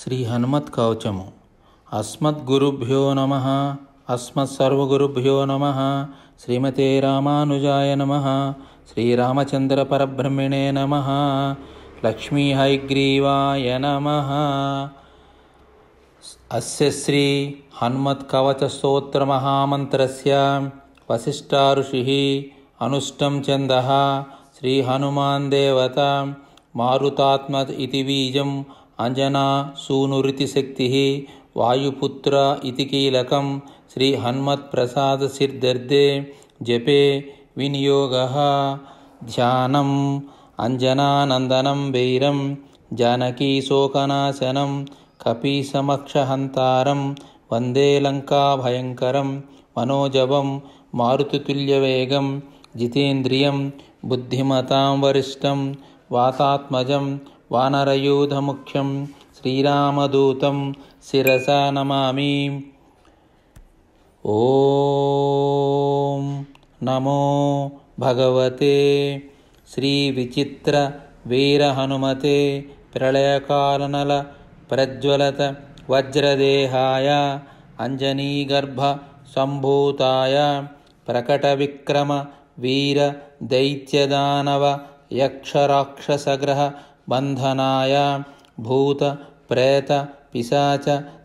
श्रीहन्मत्कवचम् अस्मद्गुरुभ्यो नमः अस्मत्सर्वगुरुभ्यो नमः श्रीमते रामानुजाय नमः श्रीरामचन्द्रपरब्रह्मिणे नमः लक्ष्मीहैग्रीवाय नमः अस्य श्री वसिष्ठारुषिः वसिष्ठा ऋषिः अनुष्टं चन्दः श्रीहनुमान्देवता मारुतात्म इति बीजम् अञ्जना अञ्जनासूनुरितिशक्तिः वायुपुत्र इति कीलकं श्रीहन्मत्प्रसादसिर्दर्दे जपे विनियोगः ध्यानम् अञ्जनानन्दनं वैरं जानकीशोकनाशनं कपिसमक्षहन्तारं वन्दे लङ्काभयङ्करं मनोजवं मारुतितुल्यवेगं जितेन्द्रियं बुद्धिमतां वरिष्ठं वातात्मजं वानरयूथमुख्यं श्रीरामदूतं शिरसा नमामि ओ नमो भगवते श्रीविचित्रवीरहनुमते प्रलयकालनलप्रज्वलतवज्रदेहाय अञ्जनीगर्भसम्भूताय प्रकटविक्रमवीरदैत्यदानवयक्षराक्षसग्रह बन्धनाय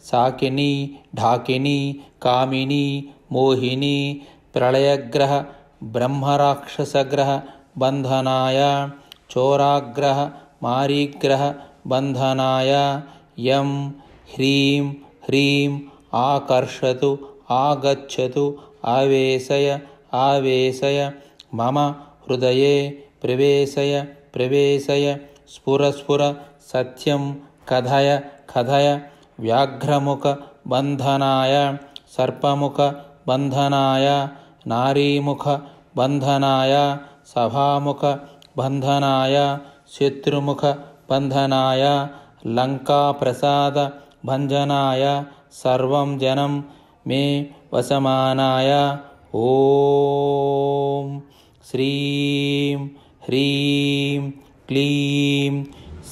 साकिनी, ढाकिनी कामिनी मोहिनी ब्रह्मराक्षसग्रह, चोराग्रह, प्रलयग्रह मारीग्रह बन्धनाय यं ह्रीं ह्रीं आकर्षतु आगच्छतु आवेशय आवेशय मम हृदये प्रवेशय प्रवेशय सत्यं कथय कथय व्याघ्रमुखबन्धनाय सर्पमुखबन्धनाय नारीमुखबन्धनाय सभामुखबन्धनाय शत्रुमुखबन्धनाय लङ्काप्रसादभञ्जनाय सर्वं जनं मे वसमानाय ॐ ह्री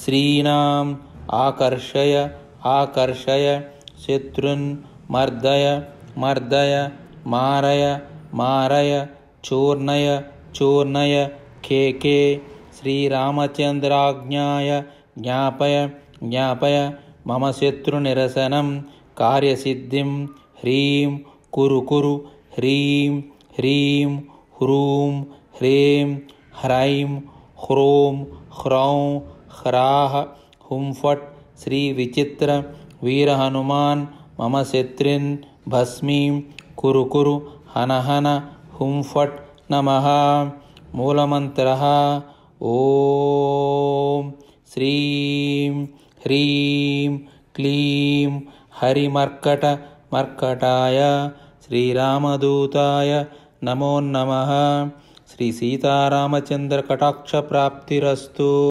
स्त्रीणाम् आकर्षय आकर्षय शत्रुन् मर्दय मर्दय मारय मारय चूर्णय चूर्णय खे के श्रीरामचन्द्राज्ञाय ज्ञापय ज्ञापय मम शत्रुनिरसनं कार्यसिद्धिं ह्रीं कुरु कुरु ह्रीं ह्रीं ह्रूं ह्रीं ह्रैं ह्रों ह्रौं ह्राः हुं फट् श्रीविचित्र वीरहनुमान् मम शत्रिन् भस्मीं कुरु कुरु हनहन हन हुं फट् नमः मूलमन्त्रः ॐ श्रीं ह्रीं क्लीं हरिमर्कटमर्कटाय श्रीरामदूताय नमो नमः श्रीसीतारामचन्द्रकटाक्षप्राप्तिरस्तु